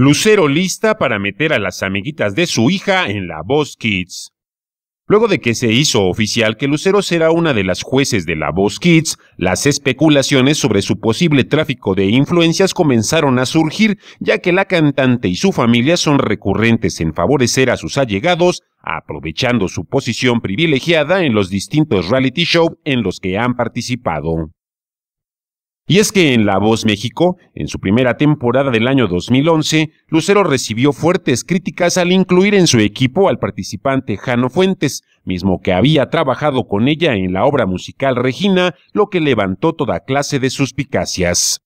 Lucero lista para meter a las amiguitas de su hija en la Voz Kids. Luego de que se hizo oficial que Lucero será una de las jueces de la Voz Kids, las especulaciones sobre su posible tráfico de influencias comenzaron a surgir, ya que la cantante y su familia son recurrentes en favorecer a sus allegados, aprovechando su posición privilegiada en los distintos reality shows en los que han participado. Y es que en La Voz México, en su primera temporada del año 2011, Lucero recibió fuertes críticas al incluir en su equipo al participante Jano Fuentes, mismo que había trabajado con ella en la obra musical Regina, lo que levantó toda clase de suspicacias.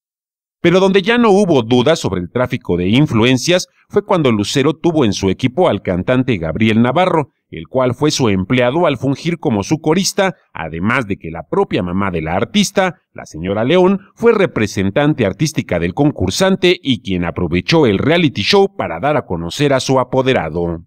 Pero donde ya no hubo dudas sobre el tráfico de influencias fue cuando Lucero tuvo en su equipo al cantante Gabriel Navarro, el cual fue su empleado al fungir como su corista, además de que la propia mamá de la artista, la señora León, fue representante artística del concursante y quien aprovechó el reality show para dar a conocer a su apoderado.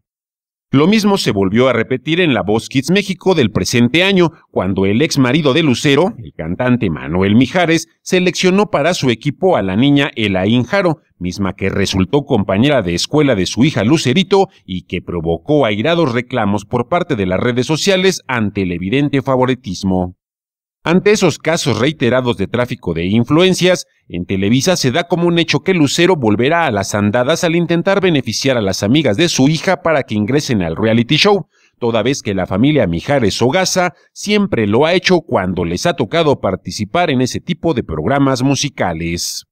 Lo mismo se volvió a repetir en la Voz Kids México del presente año, cuando el ex marido de Lucero, el cantante Manuel Mijares, seleccionó para su equipo a la niña Elaín Jaro, misma que resultó compañera de escuela de su hija Lucerito y que provocó airados reclamos por parte de las redes sociales ante el evidente favoritismo. Ante esos casos reiterados de tráfico de influencias, en Televisa se da como un hecho que Lucero volverá a las andadas al intentar beneficiar a las amigas de su hija para que ingresen al reality show, toda vez que la familia Mijares Ogasa siempre lo ha hecho cuando les ha tocado participar en ese tipo de programas musicales.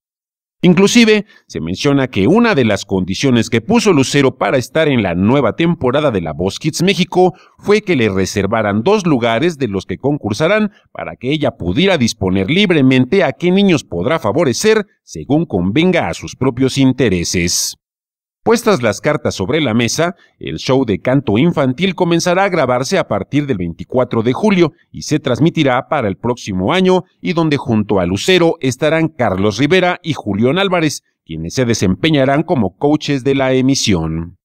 Inclusive, se menciona que una de las condiciones que puso Lucero para estar en la nueva temporada de La Voz Kids México fue que le reservaran dos lugares de los que concursarán para que ella pudiera disponer libremente a qué niños podrá favorecer según convenga a sus propios intereses. Puestas las cartas sobre la mesa, el show de canto infantil comenzará a grabarse a partir del 24 de julio y se transmitirá para el próximo año y donde junto a Lucero estarán Carlos Rivera y Julián Álvarez, quienes se desempeñarán como coaches de la emisión.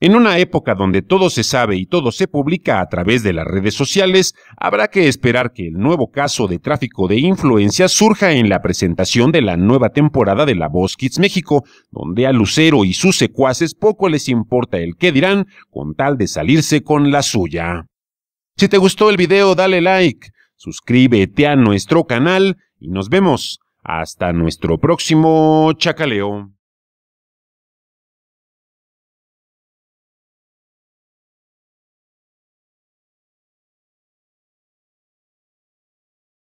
En una época donde todo se sabe y todo se publica a través de las redes sociales, habrá que esperar que el nuevo caso de tráfico de influencias surja en la presentación de la nueva temporada de La Voz Kids México, donde a Lucero y sus secuaces poco les importa el qué dirán con tal de salirse con la suya. Si te gustó el video dale like, suscríbete a nuestro canal y nos vemos hasta nuestro próximo chacaleo.